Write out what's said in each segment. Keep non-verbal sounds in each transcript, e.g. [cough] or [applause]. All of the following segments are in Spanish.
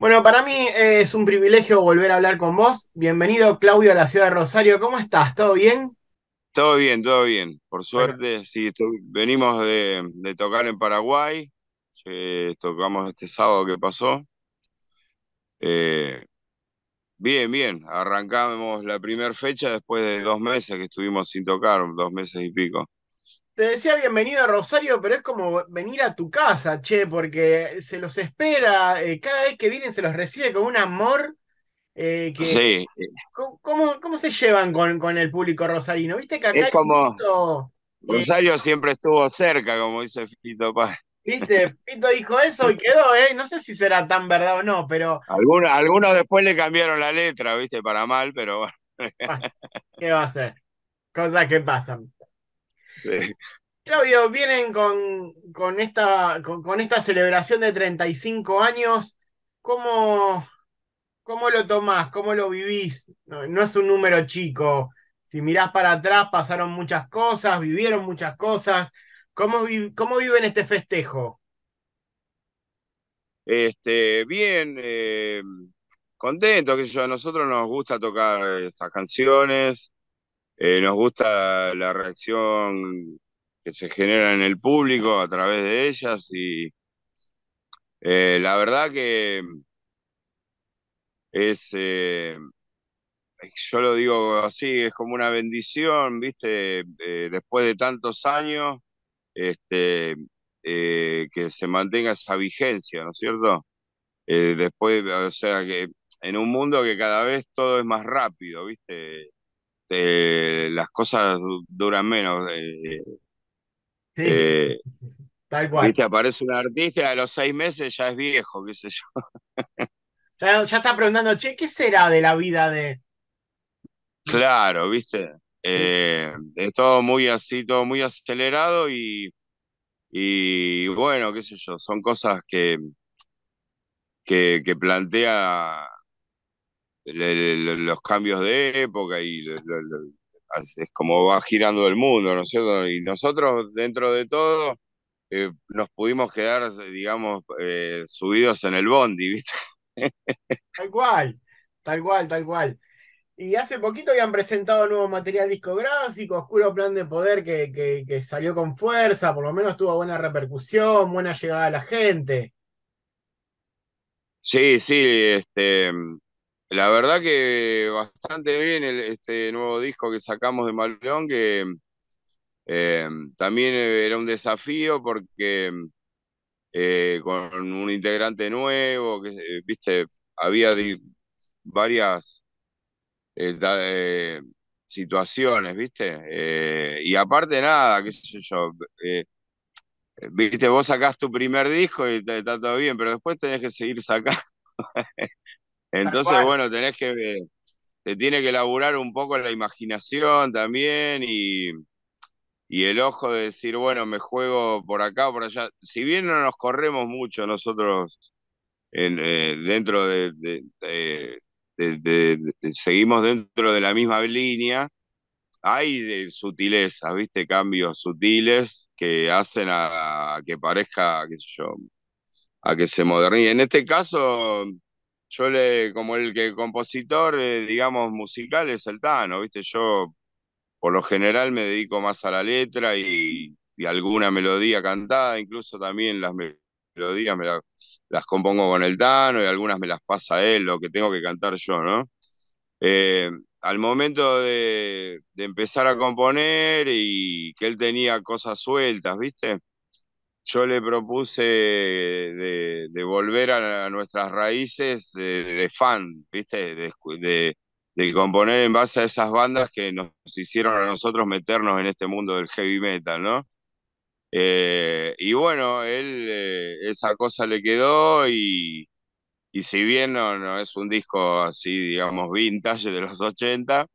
Bueno, para mí es un privilegio volver a hablar con vos. Bienvenido, Claudio, a la ciudad de Rosario. ¿Cómo estás? ¿Todo bien? Todo bien, todo bien. Por suerte, sí, venimos de, tocar en Paraguay. tocamos este sábado que pasó. Eh, bien, bien. Arrancamos la primera fecha después de dos meses que estuvimos sin tocar, dos meses y pico te decía bienvenido a Rosario, pero es como venir a tu casa, che, porque se los espera, eh, cada vez que vienen se los recibe con un amor. Eh, que, sí. ¿cómo, se llevan con, el público rosarino? ¿Viste que acá como, eh, Rosario siempre estuvo cerca, como dice Fito Paz. ¿Viste? Fito dijo eso y [laughs] quedó, ¿eh? No sé si será tan verdad o no, pero. Algunos, algunos después le cambiaron la letra, ¿viste? Para mal, pero bueno. Ah, ¿Qué va a ser? Cosas que pasan. Claudio, vienen con, con esta, con, esta celebración de 35 años. ¿Cómo, cómo lo tomás? ¿Cómo lo vivís? No, es un número chico. Si mirás para atrás, pasaron muchas cosas, vivieron muchas cosas. ¿Cómo, cómo viven este festejo? Este, bien, eh, contento, que A nosotros nos gusta tocar estas canciones. Eh, nos gusta la reacción que se genera en el público a través de ellas y eh, la verdad que eh, es, yo lo digo así, es como una bendición, viste, después de tantos años, este, que se mantenga esa vigencia, ¿no es cierto? después, o sea, que en un mundo que cada vez todo es más rápido, viste eh, las cosas duran menos. Eh, eh, sí, Tal cual. Viste, aparece un artista a los seis meses ya es viejo, qué sé yo. [laughs] ya, está preguntando, che, ¿qué será de la vida de...? Claro, viste. es todo muy así, todo muy acelerado y, y bueno, qué sé yo, son cosas que, que plantea los cambios de época y es como va girando el mundo, ¿no es cierto? Y nosotros, dentro de todo, eh, nos pudimos quedar, digamos, eh, subidos en el bondi, ¿viste? tal cual, tal cual, tal cual. Y hace poquito habían presentado nuevo material discográfico, Oscuro Plan de Poder, que, que salió con fuerza, por lo menos tuvo buena repercusión, buena llegada a la gente. Sí, sí, este, la verdad que bastante bien este nuevo disco que sacamos de Malón, que em, también era un desafío porque eh, con un integrante nuevo, que, eh, viste, había varias eh, situaciones, viste. y aparte nada, qué sé yo. Viste, vos sacás tu primer disco y está todo bien, pero después tenés que seguir sacando. [laughs] Entonces, bueno, tenés que, te tiene que laburar un poco la imaginación también y, el ojo de decir, bueno, me juego por acá, o por allá. Si bien no nos corremos mucho nosotros en, eh, dentro de, seguimos dentro de la misma línea, hay de sutilezas, ¿viste? Cambios sutiles que hacen a, a que parezca, qué sé yo, a que se modernice. En este caso, yo le, como el que compositor, eh, digamos, musical es el Tano, ¿viste? Yo por lo general me dedico más a la letra y, alguna melodía cantada, incluso también las melodías las compongo con el Tano y algunas me las pasa él, lo que tengo que cantar yo, ¿no? Eh, al momento de, de empezar a componer y que él tenía cosas sueltas, ¿viste? yo le propuse de, volver a, nuestras raíces de, fan, ¿viste? De, componer en base a esas bandas que nos hicieron a nosotros meternos en este mundo del heavy metal, ¿no? Eh, y bueno, él eh, esa cosa le quedó y, si bien no, es un disco así, digamos, vintage de los 80,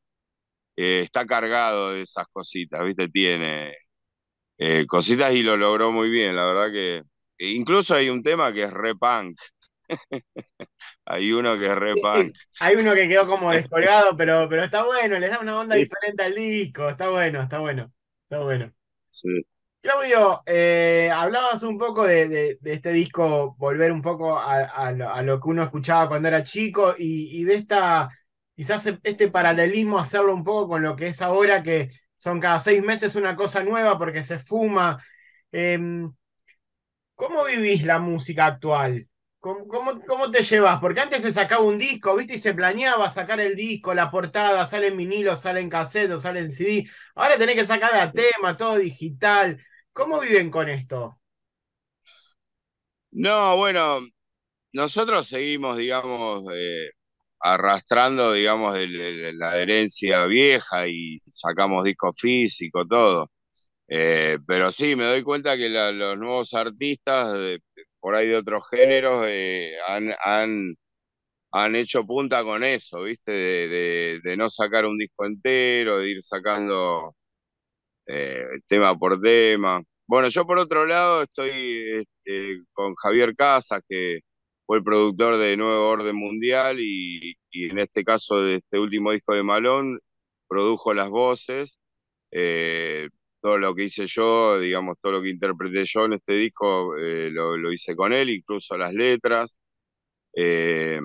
eh, está cargado de esas cositas, ¿viste? Tiene eh, cositas y lo logró muy bien, la verdad que e incluso hay un tema que es re punk. [laughs] hay uno que es re hay uno que quedó como [laughs] descolgado, pero, pero está bueno, le da una onda diferente al disco, está bueno, está bueno, está bueno. Claudio, eh, hablabas un poco de, este disco, volver un poco a, lo, que uno escuchaba cuando era chico y, y de esta, quizás este paralelismo, hacerlo un poco con lo que es ahora que son cada seis meses una cosa nueva porque se fuma. Em, ¿Cómo vivís la música actual? ¿Cómo, te llevas? Porque antes se sacaba un disco, ¿viste? Y se planeaba sacar el disco, la portada, salen en vinilo, sale en CD. Ahora tenés que sacar a tema, todo digital. ¿Cómo viven con esto? No, bueno, nosotros seguimos, digamos, eh, arrastrando, digamos, la herencia vieja y sacamos disco físico, todo. Eh, pero sí, me doy cuenta que los nuevos artistas, por ahí de otros géneros, eh, han, han, hecho punta con eso, ¿viste? De, no sacar un disco entero, de ir sacando eh, tema por tema. Bueno, yo por otro lado estoy este, con Javier Casas, que fue el productor de Nuevo Orden Mundial y, en este caso de este último disco de Malón, produjo las voces. Eh, todo lo que hice yo, digamos, todo lo que interpreté yo en este disco, eh, lo, hice con él, incluso las letras. Eh,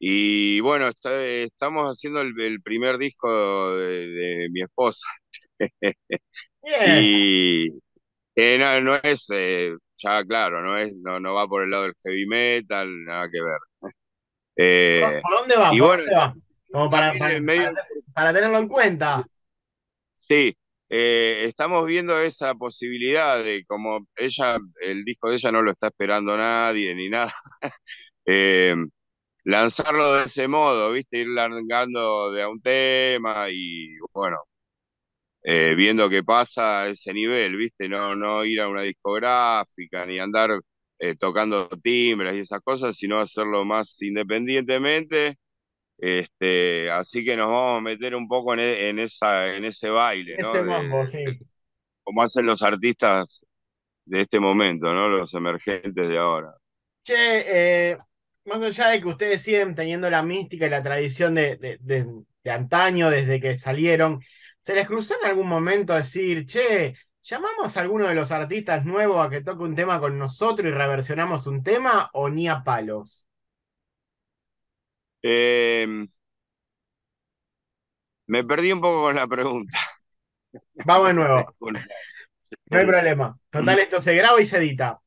y bueno, estamos haciendo el, primer disco de, mi esposa. [laughs] Y no es ya claro, no es, no, no va por el lado del heavy metal, nada que ver. ¿Por eh, dónde va? Y para, tenerlo en cuenta. Sí, eh, estamos viendo esa posibilidad de como ella, el disco de ella no lo está esperando nadie ni nada. [laughs] Eh, lanzarlo de ese modo, viste, ir largando de a un tema y bueno, eh, viendo qué pasa a ese nivel, ¿viste? No, no ir a una discográfica ni andar eh, tocando timbres y esas cosas, sino hacerlo más independientemente. Este, así que nos vamos a meter un poco en, e, esa, en ese baile, como hacen los artistas de este momento, ¿no? Los emergentes de ahora. Che, eh, más allá de que ustedes siguen teniendo la mística y la tradición de, antaño, desde que salieron, ¿Se les cruzó en algún momento decir, che, llamamos a alguno de los artistas nuevos a que toque un tema con nosotros y reversionamos un tema o ni a palos? Em, me perdí un poco con la pregunta. Vamos de nuevo. [laughs] No hay problema. Total, esto se graba y se edita.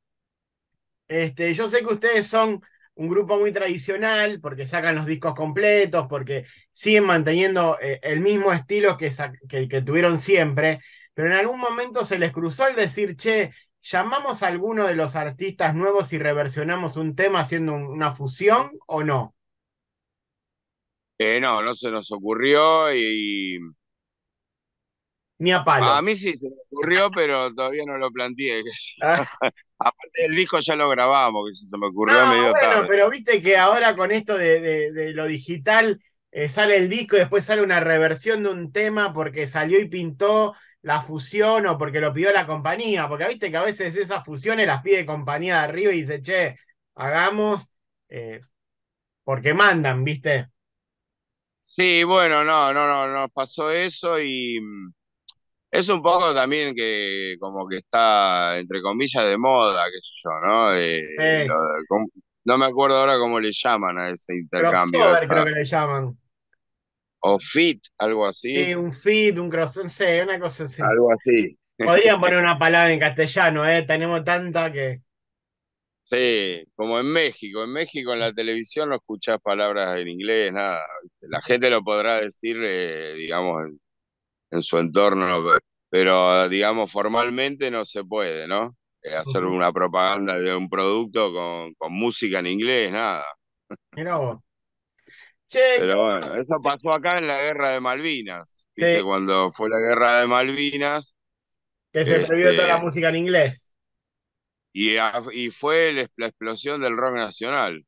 Este, yo sé que ustedes son un grupo muy tradicional porque sacan los discos completos, porque siguen manteniendo eh, el mismo estilo que, que, tuvieron siempre, pero en algún momento se les cruzó el decir, che, ¿llamamos a alguno de los artistas nuevos y reversionamos un tema haciendo una fusión o no? Eh, no, no se nos ocurrió y... Ni a palo. A mí sí se me ocurrió, pero todavía no lo planteé. [laughs] Aparte el disco ya lo grabamos, que se me ocurrió ah, medio bueno, tarde. Pero viste que ahora con esto de, lo digital eh, sale el disco y después sale una reversión de un tema porque salió y pintó la fusión o porque lo pidió la compañía, porque viste que a veces esas fusiones las pide compañía de arriba y dice, che, hagamos eh, porque mandan, viste. Sí, bueno, no, no, no, no, pasó eso y mm, es un poco también que como que está, entre comillas, de moda, qué sé yo, ¿no? Eh, no me acuerdo ahora cómo le llaman a ese intercambio. creo que le llaman. O fit, algo así. Sí, un fit, un crossover, sí, una cosa así. Algo así. Podrían poner [laughs] una palabra en castellano, ¿eh? Tenemos tanta que... Sí, como en México. En México en la televisión no escuchás palabras en inglés, nada. La gente lo podrá decir, eh, digamos, en su entorno, pero digamos formalmente no se puede, ¿no? Eh, hacer una propaganda de un producto con, música en inglés, nada. [laughs] pero bueno, ah, eso eh, pasó acá en la guerra de Malvinas. ¿viste? Cuando fue la guerra de Malvinas. Que se escribió toda la este, música en inglés. Y, y fue la, explosión del rock nacional.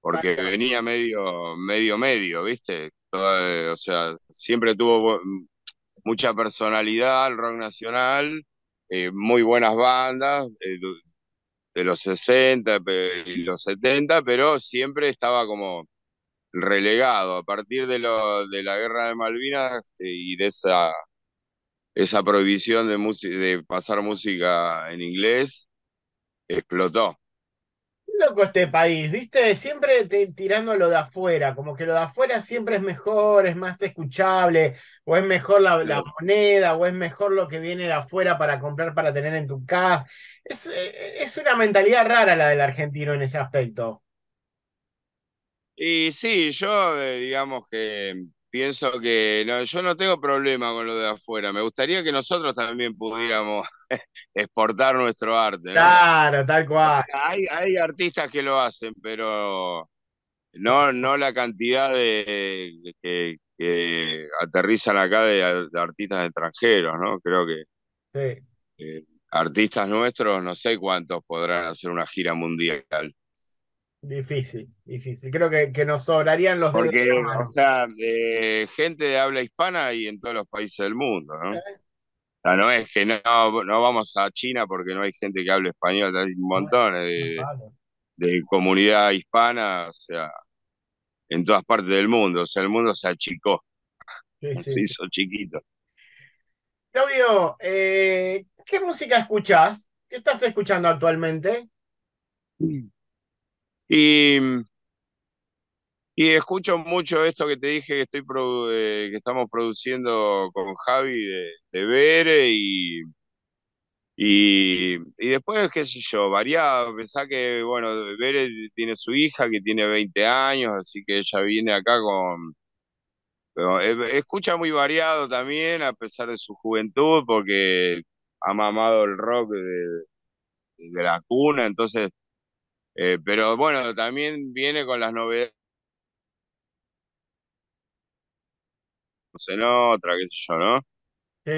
Porque venía medio, medio, medio, ¿viste? Eh, o sea, siempre tuvo mucha personalidad, el rock nacional, eh, muy buenas bandas eh, de los 60 y los 70, pero siempre estaba como relegado. A partir de, de la guerra de Malvinas eh, y de esa, esa prohibición de, de pasar música en inglés, explotó loco este país, ¿viste? Siempre tirando lo de afuera, como que lo de afuera siempre es mejor, es más escuchable, o es mejor la, moneda, o es mejor lo que viene de afuera para comprar, para tener en tu casa. Es, e, e, una mentalidad rara la del argentino en ese aspecto. Y sí, yo eh, digamos que pienso que yo no tengo problema con lo de afuera. Me gustaría que nosotros también pudiéramos [laughs] exportar nuestro arte. Claro, tal cual. Hay, artistas que lo hacen, pero no, no la cantidad de, que, aterrizan acá de, artistas extranjeros, ¿no? Creo que eh, artistas nuestros, no sé cuántos podrán hacer una gira mundial. Difícil, difícil. Creo que, nos sobrarían los Porque, o sea, de gente de habla hispana y en todos los países del mundo, ¿no? ¿Eh? O sea, no es que no, vamos a China porque no hay gente que hable español, hay un montón de, comunidad hispana, o sea, en todas partes del mundo, o sea, el mundo se achicó, [laughs] se hizo chiquito. Claudio, eh, ¿qué música escuchas ¿Qué estás escuchando actualmente? Y, escucho mucho esto que te dije que, estoy eh, que estamos produciendo con Javi de, de Bere y, y, y, después, qué sé yo, variado. Pensá que, bueno, Bere tiene su hija que tiene 20 años, así que ella viene acá con... Eh, escucha muy variado también, a pesar de su juventud, porque ha mamado el rock de, de la cuna, entonces eh, pero bueno, también viene con las novedades. En otra, qué sé yo, ¿no?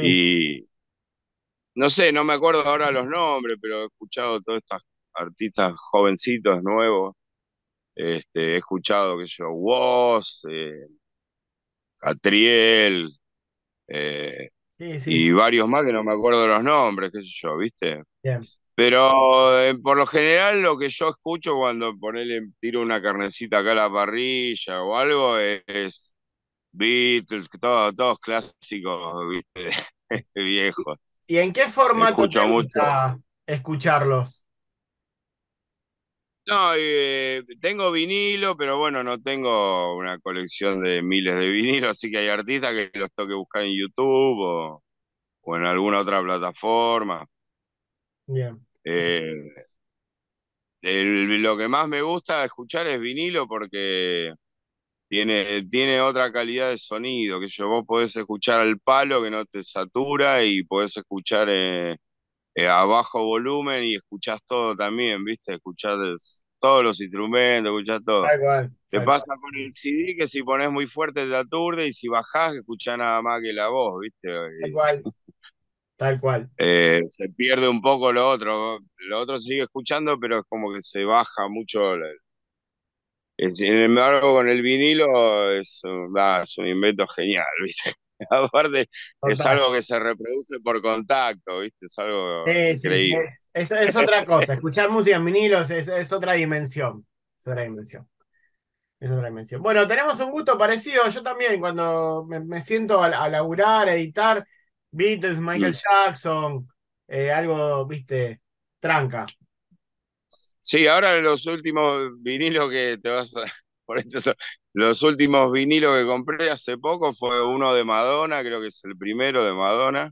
Y no sé, no me acuerdo ahora los nombres, pero he escuchado todos estos artistas jovencitos, nuevos. Este, he escuchado, qué sé yo, Woz, eh, Catriel, eh, y varios más que no me acuerdo los nombres, qué sé yo, ¿viste? Bien. Pero eh, por lo general lo que yo escucho cuando ponele, tiro una carnecita acá a la parrilla o algo eh, es, Beatles, todo, todos clásicos [laughs] viejos. ¿Y en qué formato te escucharlos? No, eh, tengo vinilo, pero bueno, no tengo una colección de miles de vinilos, así que hay artistas que los tengo que buscar en YouTube o en alguna otra plataforma. Bien. Eh, lo que más me gusta escuchar es vinilo porque tiene, tiene otra calidad de sonido, que yo vos podés escuchar al palo que no te satura y podés escuchar eh, eh, a bajo volumen y escuchás todo también, ¿viste? Escuchás todos los instrumentos, escuchás todo. te pasa con el CD que si pones muy fuerte te aturde y si bajás escuchás nada más que la voz, ¿viste? Igual. Tal cual. Eh, se pierde un poco lo otro. Lo otro sigue escuchando, pero es como que se baja mucho. Sin embargo, con el vinilo es, un invento genial, [laughs] ¿viste? Aparte, es algo que se reproduce por contacto, ¿viste? Es algo Es, otra cosa. Escuchar música en vinilos es, otra dimensión. otra dimensión. Es otra dimensión. Bueno, tenemos un gusto parecido. Yo también, cuando me, siento a, a laburar, a editar, Beatles, Michael mm. Jackson, eh, algo, viste, tranca. Sí, ahora los últimos vinilos que te vas a. [laughs] Por los últimos vinilos que compré hace poco fue uno de Madonna, creo que es el primero de Madonna.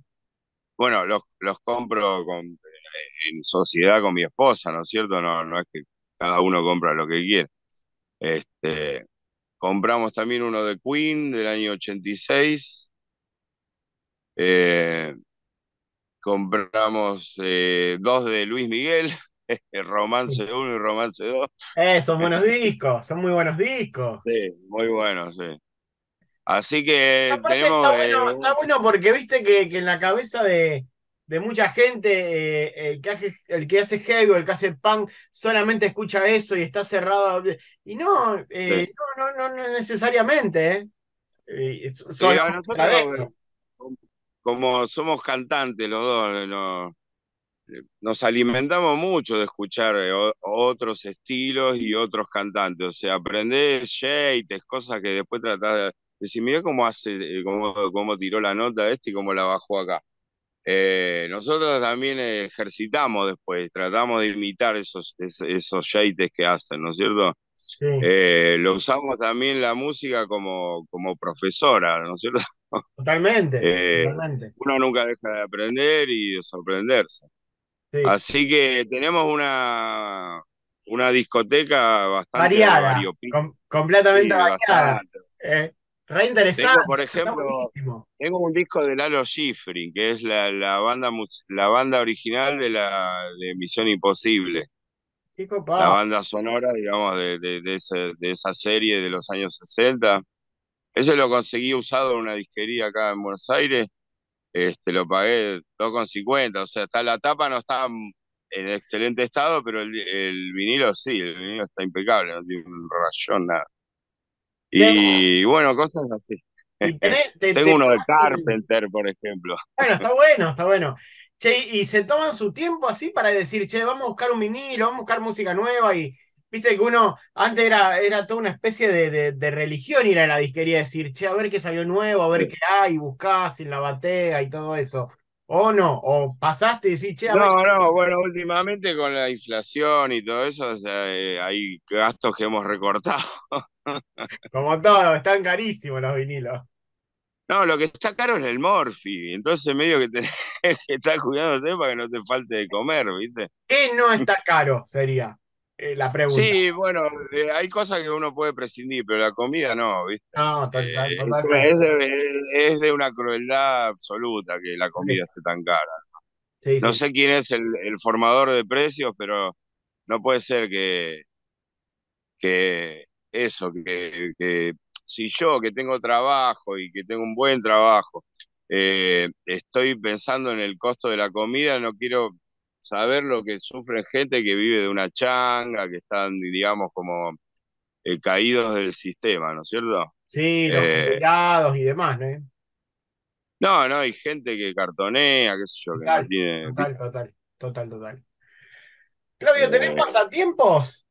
Bueno, los, los compro eh, en sociedad con mi esposa, ¿no es cierto? No, no es que cada uno compra lo que quiere. Este, compramos también uno de Queen del año 86 eh, compramos eh, dos de Luis Miguel, [laughs] este, Romance 1 y Romance 2. Eh, son buenos discos, son muy buenos discos. Sí, muy buenos, sí. Así que tenemos. Está bueno, porque viste que, en la cabeza de, mucha gente, el, que hace, el que hace heavy el que hace punk solamente escucha eso y está cerrado. Y no, no, no, no, necesariamente como somos cantantes los dos, eh, eh, nos alimentamos mucho de escuchar eh, otros estilos y otros cantantes. O sea, aprender jeites, cosas que después tratás de decir, mira cómo hace, cómo, tiró la nota este y cómo la bajó acá. nosotros también ejercitamos después, tratamos de imitar esos, esos que hacen, ¿no es cierto? lo usamos también la música como, como profesora, ¿no es cierto? Eh, totalmente, Uno nunca deja de aprender y de sorprenderse. Así que tenemos una, una discoteca bastante variada, completamente variada. Eh, re interesante. por ejemplo, tengo un disco de Lalo Schifrin, que es la, banda, la banda original de la Misión Imposible. la banda sonora, digamos, de, de, de, de, esa serie de los años 60. Ese lo conseguí usado en una disquería acá en Buenos Aires. Este, lo pagué 2,50. O sea, está la tapa, no está en excelente estado, pero el, vinilo sí, el vinilo está impecable, no tiene un rayón, nada. Y, bueno, cosas así. [laughs] Tengo uno de Carpenter, por ejemplo. Bueno, está [laughs] bueno, está bueno. y se toman su tiempo así para decir, che, vamos a buscar un vinilo, vamos a buscar música nueva y, Viste que uno, antes era, era toda una especie de, religión ir a la disquería decir, che, a ver qué salió nuevo, a ver qué hay, buscás en la batea y todo eso. O no, o pasaste y decís, che, a ver... no, no, bueno, últimamente con la inflación y todo eso, o sea, eh, hay gastos que hemos recortado. [laughs] Como todo, están carísimos los vinilos. No, lo que está caro es el morfi, entonces medio que tenés [laughs] que estar cuidándote para que no te falte de comer, ¿viste? ¿Qué no está caro? Sería. Eh, sí, bueno, eh, hay cosas que uno puede prescindir, pero la comida no, ¿viste? No, eh, es, de, una crueldad absoluta que la comida esté tan cara. no sé quién es el, formador de precios, pero no puede ser que, que eso, que, si yo que tengo trabajo y que tengo un buen trabajo, estoy pensando en el costo de la comida, no quiero saber lo que sufren gente que vive de una changa, que están, digamos, como eh, caídos del sistema, ¿no es cierto? Sí, los eh, y demás, ¿no? No, no, hay gente que cartonea, qué sé yo, que no tiene... Total, total, total, total. Claudio, ¿tenés eh, pasatiempos?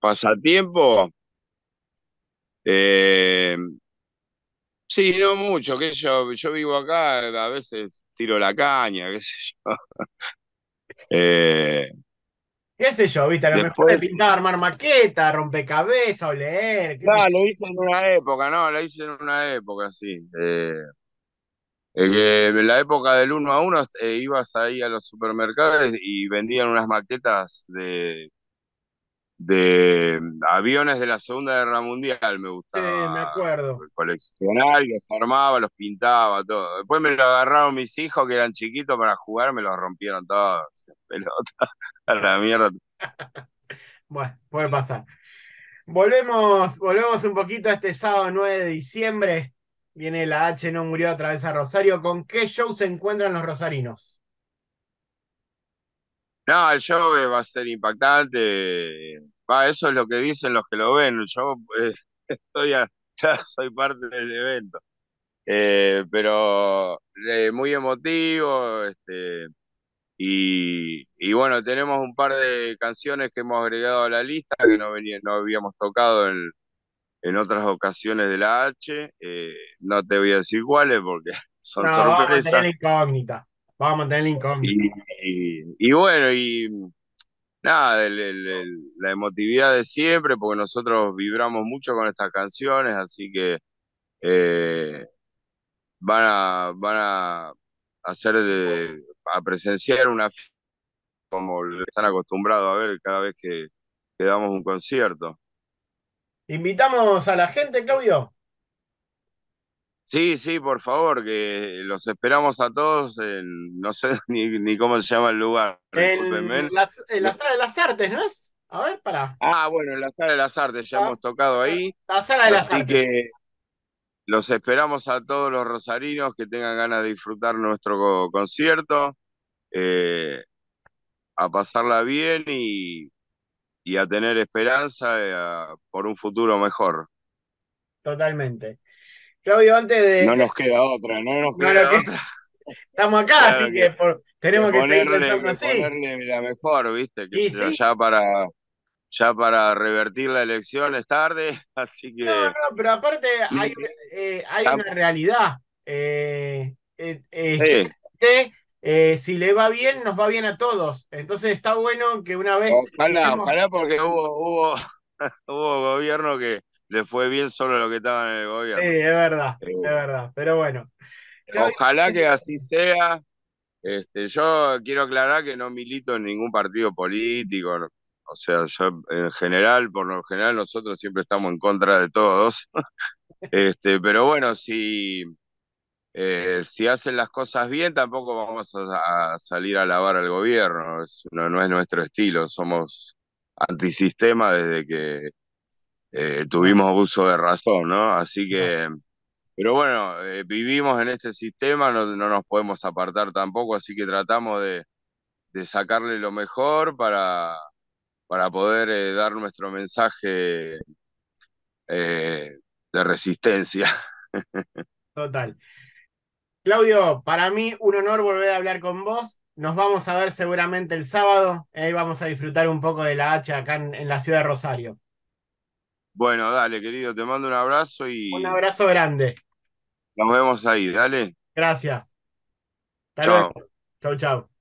Pasatiempo Eh, Sí, no mucho, que yo, yo vivo acá, a veces tiro la caña, qué sé yo. [laughs] Eh, qué sé yo, viste, a lo después... pintar, armar maqueta, rompecabezas o leer. Claro, no, lo hice en una época, no, lo hice en una época, sí. Eh, en la época del uno a uno, eh, ibas ahí a los supermercados y vendían unas maquetas de de aviones de la Segunda Guerra Mundial, me gustaba. Sí, me acuerdo. Coleccionar, los armaba, los pintaba, todo. Después me lo agarraron mis hijos que eran chiquitos para jugar, me los rompieron todos. [laughs] Pelota, a la mierda. [laughs] bueno, puede pasar. Volvemos, volvemos un poquito a este sábado 9 de diciembre. Viene la H, no murió, otra vez a Rosario. ¿Con qué show se encuentran los rosarinos? No, el show va a ser impactante. Va, eso es lo que dicen los que lo ven. Eh, [laughs] Yo soy parte del evento. Eh, pero eh, muy emotivo, este, y, bueno, tenemos un par de canciones que hemos agregado a la lista que no, venía, no habíamos tocado en, otras ocasiones de la H. no te voy a decir cuáles porque [laughs] son sorpresas. Vamos a mantener incógnito. Y, bueno, y nada, la emotividad de siempre, porque nosotros vibramos mucho con estas canciones, así que eh, van, a, a hacer a presenciar una como están acostumbrados a ver cada vez que, que damos un concierto. Invitamos a la gente, Claudio. Sí, sí, por favor, que los esperamos a todos en, no sé [laughs] ni, cómo se llama el lugar. ¿eh? En, la sala de las artes, ¿no es? A ver, para. Ah, bueno, en la sala de las artes, ya ah, hemos tocado ahí. La sala de las así que los esperamos a todos los rosarinos que tengan ganas de disfrutar nuestro concierto, eh, a pasarla bien y, a tener esperanza eh, por un futuro mejor. Totalmente antes de. No nos queda otra, no nos queda otra. Estamos acá, así que, tenemos que, ponerle, seguir así. Ponerle la mejor, ¿viste? Que ya para. Ya para revertir la elección es tarde, [laughs] así que. No, no, pero aparte hay, una realidad. si le va bien, nos va bien a todos. Entonces está bueno que una vez. Ojalá, ojalá porque hubo, hubo, [laughs] hubo gobierno que, le fue bien solo lo que estaba en el gobierno. Sí, es verdad, eh, es verdad, pero bueno. Ojalá que así sea. Este, yo quiero aclarar que no milito en ningún partido político. o sea, yo en general, por lo general, nosotros siempre estamos en contra de todos. [laughs] este, pero bueno, si, eh, si hacen las cosas bien, tampoco vamos a, salir a alabar al gobierno. no, no es nuestro estilo. Somos antisistema desde que eh, tuvimos abuso de razón, ¿no? Así que, pero bueno, eh, vivimos en este sistema, no, nos podemos apartar tampoco, así que tratamos de, sacarle lo mejor para, para poder eh, dar nuestro mensaje de resistencia. [laughs] Total. Claudio, para mí un honor volver a hablar con vos. Nos vamos a ver seguramente el sábado. Ahí vamos a disfrutar un poco de la hacha acá en la ciudad de Rosario. Bueno, dale, querido, te mando un abrazo y. Un abrazo grande. Nos vemos ahí, dale. Gracias. Hasta luego. Chau, chau.